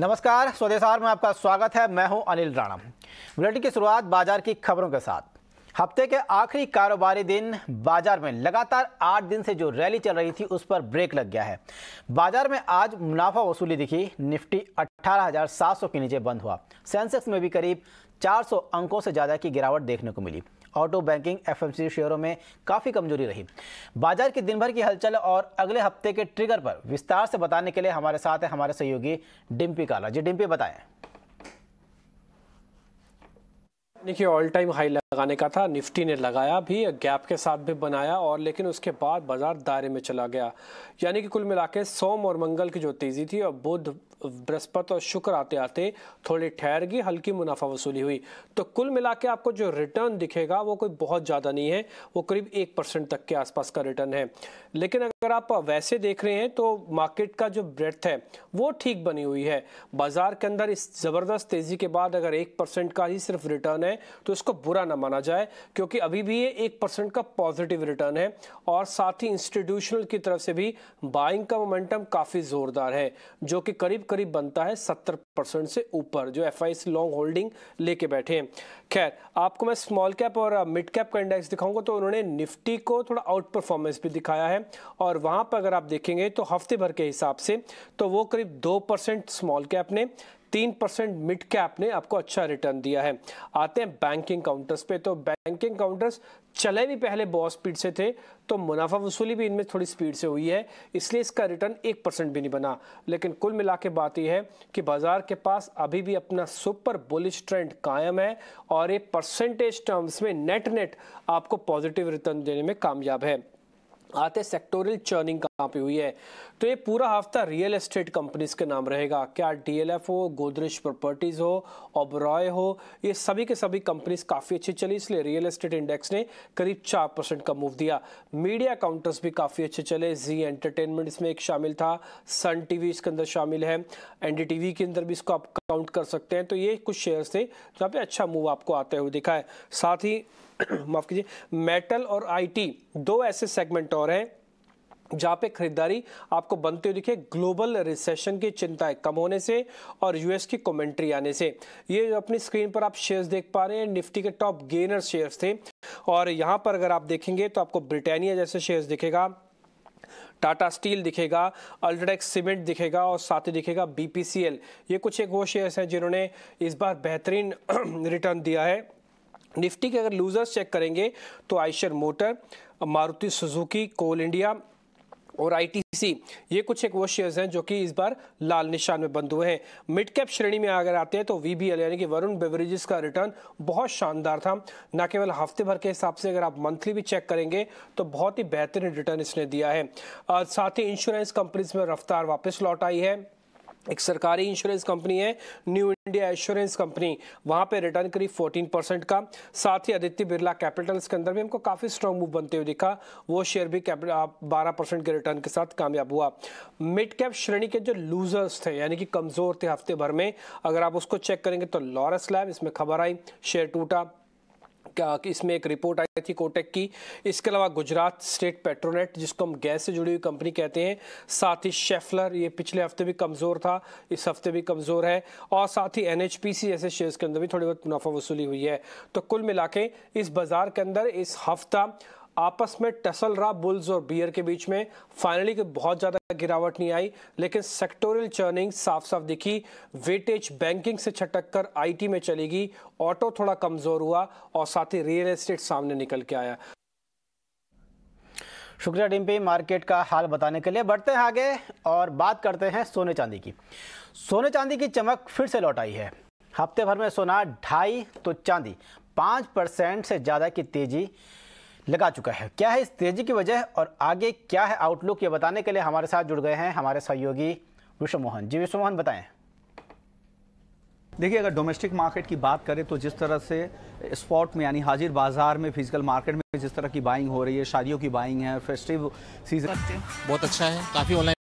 नमस्कार स्वदेशार में आपका स्वागत है मैं हूं अनिल राणा बुलेटिन की शुरुआत बाजार की खबरों के साथ हफ्ते के आखिरी कारोबारी दिन बाजार में लगातार आठ दिन से जो रैली चल रही थी उस पर ब्रेक लग गया है बाजार में आज मुनाफा वसूली दिखी निफ्टी 18,700 के नीचे बंद हुआ सेंसेक्स में भी करीब 400 अंकों से ज़्यादा की गिरावट देखने को मिली ऑटो बैंकिंग एफ शेयरों में काफ़ी कमजोरी रही बाजार की दिन भर की हलचल और अगले हफ्ते के ट्रिगर पर विस्तार से बताने के लिए हमारे साथ है हमारे सहयोगी डिम्पी काला जी डिम्पी बताएं देखिए ऑल टाइम हाई लगाने का था निफ्टी ने लगाया भी गैप के साथ भी बनाया और लेकिन उसके बाद बाजार दायरे में चला गया यानी कि कुल मिला के सोम और मंगल की जो तेज़ी थी और बुध बृहस्पत और शुक्र आते आते थोड़ी ठहर गई हल्की मुनाफा वसूली हुई तो कुल मिला के आपको जो रिटर्न दिखेगा वो कोई बहुत ज़्यादा नहीं है वो करीब एक परसेंट तक के आसपास का रिटर्न है लेकिन अगर आप वैसे देख रहे हैं तो मार्केट का जो ब्रेथ है वो ठीक बनी हुई है बाजार के अंदर इस ज़बरदस्त तेज़ी के बाद अगर एक परसेंट का ही सिर्फ रिटर्न है तो इसको बुरा ना माना जाए क्योंकि अभी भी ये एक परसेंट का पॉजिटिव रिटर्न है और साथ ही इंस्टीट्यूशनल की तरफ से भी बाइंग का मोमेंटम काफ़ी ज़ोरदार है जो कि करीब करीब बनता है सत्तर परसेंट से ऊपर जो एफ आई लॉन्ग होल्डिंग लेके बैठे हैं खैर आपको मैं स्मॉल कैप और मिड कैप का इंडेक्स दिखाऊंगा तो उन्होंने निफ्टी को थोड़ा आउट परफॉर्मेंस भी दिखाया है और वहाँ पर अगर आप देखेंगे तो हफ्ते भर के हिसाब से तो वो करीब दो परसेंट स्मॉल कैप ने तीन परसेंट मिड कैप ने आपको अच्छा रिटर्न दिया है आते हैं बैंकिंग काउंटर्स पे तो बैंकिंग काउंटर्स चले भी पहले बहुत स्पीड से थे तो मुनाफा वसूली भी इनमें थोड़ी स्पीड से हुई है इसलिए इसका रिटर्न एक परसेंट भी नहीं बना लेकिन कुल मिला के बात यह है कि बाजार के पास अभी भी अपना सुपर बुलिश ट्रेंड कायम है और ये परसेंटेज टर्म्स में नेट नेट आपको पॉजिटिव रिटर्न देने में कामयाब है आते सेक्टोरियल चर्निंग कहाँ पे हुई है तो ये पूरा हफ्ता रियल एस्टेट कंपनीज के नाम रहेगा क्या डीएलएफ हो गोदरेज प्रॉपर्टीज़ हो ओबरॉय हो ये सभी के सभी कंपनीज काफ़ी अच्छी चली इसलिए रियल एस्टेट इंडेक्स ने करीब चार परसेंट का मूव दिया मीडिया काउंटर्स भी काफ़ी अच्छे चले जी एंटरटेनमेंट इसमें एक शामिल था सन टी इसके अंदर शामिल है एनडीटीवी के अंदर भी इसको आप काउंट कर सकते हैं तो ये कुछ शेयर्स थे जहाँ पे अच्छा मूव आपको आते हुए दिखा है साथ ही माफ़ कीजिए मेटल और आई दो ऐसे सेगमेंट स्टोर हैं जहाँ पे खरीदारी आपको बनते हुए दिखे ग्लोबल रिसेशन की चिंताएं कम होने से और यूएस की कमेंट्री आने से ये अपनी स्क्रीन पर आप शेयर्स देख पा रहे हैं निफ्टी के टॉप गेनर शेयर्स थे और यहाँ पर अगर आप देखेंगे तो आपको ब्रिटानिया जैसे शेयर्स दिखेगा टाटा स्टील दिखेगा अल्ट्राटेक्स सीमेंट दिखेगा और साथ ही दिखेगा बी ये कुछ एक वो शेयर्स हैं जिन्होंने इस बार बेहतरीन रिटर्न दिया है निफ्टी के अगर लूजर्स चेक करेंगे तो आइशर मोटर मारुति सुजुकी कोल इंडिया और आईटीसी ये कुछ एक वो शेयर्स हैं जो कि इस बार लाल निशान में बंद हुए हैं मिड कैप श्रेणी में अगर आते हैं तो वीबीएल यानी कि वरुण बेवरेजेस का रिटर्न बहुत शानदार था न केवल हफ्ते भर के हिसाब से अगर आप मंथली भी चेक करेंगे तो बहुत ही बेहतरीन रिटर्न इसने दिया है साथ ही इंश्योरेंस कंपनीज में रफ्तार वापस लौट आई है एक सरकारी इंश्योरेंस कंपनी है न्यू इंडिया इंश्योरेंस कंपनी वहां पे रिटर्न करीब 14 परसेंट का साथ ही आदित्य बिरला कैपिटल्स के अंदर भी हमको काफ़ी स्ट्रॉन्ग मूव बनते हुए दिखा वो शेयर भी बारह परसेंट के रिटर्न के साथ कामयाब हुआ मिड कैप श्रेणी के जो लूजर्स थे यानी कि कमज़ोर थे हफ्ते भर में अगर आप उसको चेक करेंगे तो लॉरस लैब इसमें खबर आई शेयर टूटा इसमें एक रिपोर्ट आई थी कोटेक की इसके अलावा गुजरात स्टेट पेट्रोनेट जिसको हम गैस से जुड़ी हुई कंपनी कहते हैं साथ ही शेफलर ये पिछले हफ्ते भी कमज़ोर था इस हफ्ते भी कमज़ोर है और साथ ही एन जैसे शेयर्स के अंदर भी थोड़ी बहुत मुनाफा वसूली हुई है तो कुल मिला इस बाज़ार के अंदर इस हफ्ता आपस में टसल रहा बुल्स और बियर के बीच में फाइनली बहुत ज़्यादा गिरावट नहीं आई लेकिन सेक्टोरियल चर्निंग साफ साफ दिखी वेटेज बैंकिंग से छटक कर आई में चली गई ऑटो थोड़ा कमज़ोर हुआ और साथ ही रियल एस्टेट सामने निकल के आया शुक्रिया डिम्पी मार्केट का हाल बताने के लिए बढ़ते हैं आगे और बात करते हैं सोने चांदी की सोने चांदी की चमक फिर से लौट आई है हफ्ते भर में सोना ढाई तो चांदी पाँच परसेंट से ज़्यादा की तेज़ी लगा चुका है क्या है इस तेजी की वजह और आगे क्या है आउटलुक ये बताने के लिए हमारे साथ जुड़ गए हैं हमारे सहयोगी विश्व मोहन जी विश्व मोहन बताएं देखिए अगर डोमेस्टिक मार्केट की बात करें तो जिस तरह से स्पॉट में यानी हाजिर बाजार में फिजिकल मार्केट में जिस तरह की बाइंग हो रही है शादियों की बाइंग है फेस्टिव सीजन बहुत अच्छा है काफ़ी ऑनलाइन